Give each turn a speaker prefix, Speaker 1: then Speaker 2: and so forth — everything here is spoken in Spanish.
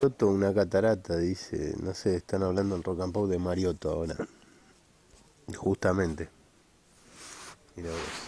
Speaker 1: Mariotto, una catarata, dice. No sé, están hablando en Rock and Pop de Mariotto ahora. Justamente. Mira vos.